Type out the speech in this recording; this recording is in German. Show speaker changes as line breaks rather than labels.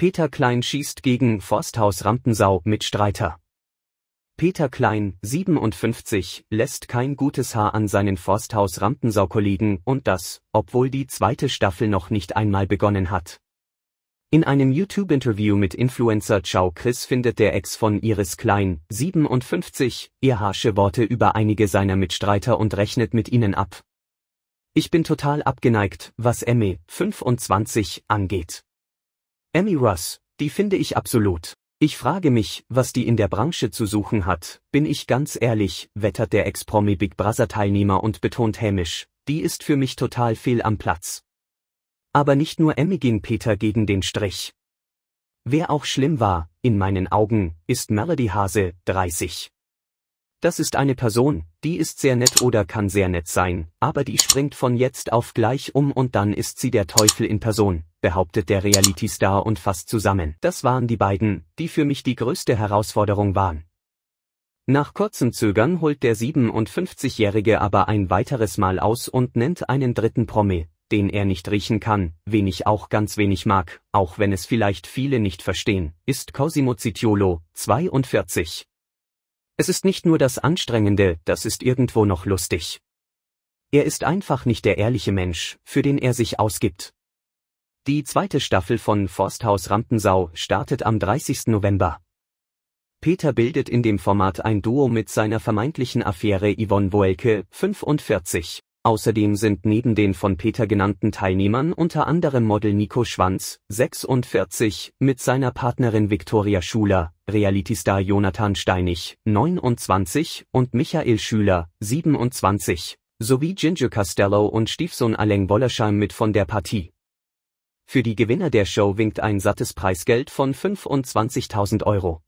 Peter Klein schießt gegen Forsthaus Rampensau Mitstreiter. Peter Klein, 57, lässt kein gutes Haar an seinen Forsthaus Rampensau-Kollegen und das, obwohl die zweite Staffel noch nicht einmal begonnen hat. In einem YouTube-Interview mit Influencer Ciao Chris findet der Ex von Iris Klein, 57, ihr harsche Worte über einige seiner Mitstreiter und rechnet mit ihnen ab. Ich bin total abgeneigt, was Emmy, 25, angeht. Emmy Russ, die finde ich absolut. Ich frage mich, was die in der Branche zu suchen hat, bin ich ganz ehrlich, wettert der Ex-Promi Big Brother Teilnehmer und betont hämisch, die ist für mich total fehl am Platz. Aber nicht nur Emmy ging Peter gegen den Strich. Wer auch schlimm war, in meinen Augen, ist Melody Hase, 30. Das ist eine Person, die ist sehr nett oder kann sehr nett sein, aber die springt von jetzt auf gleich um und dann ist sie der Teufel in Person, behauptet der Reality-Star und fasst zusammen. Das waren die beiden, die für mich die größte Herausforderung waren. Nach kurzem Zögern holt der 57-Jährige aber ein weiteres Mal aus und nennt einen dritten Promi, den er nicht riechen kann, wen ich auch ganz wenig mag, auch wenn es vielleicht viele nicht verstehen, ist Cosimo Citiolo, 42. Es ist nicht nur das Anstrengende, das ist irgendwo noch lustig. Er ist einfach nicht der ehrliche Mensch, für den er sich ausgibt. Die zweite Staffel von Forsthaus Rampensau startet am 30. November. Peter bildet in dem Format ein Duo mit seiner vermeintlichen Affäre Yvonne Woelke, 45. Außerdem sind neben den von Peter genannten Teilnehmern unter anderem Model Nico Schwanz, 46, mit seiner Partnerin Viktoria Schuler, Realitystar Jonathan Steinig, 29 und Michael Schüler, 27, sowie Ginger Castello und Stiefsohn Alain Wollersheim mit von der Partie. Für die Gewinner der Show winkt ein sattes Preisgeld von 25.000 Euro.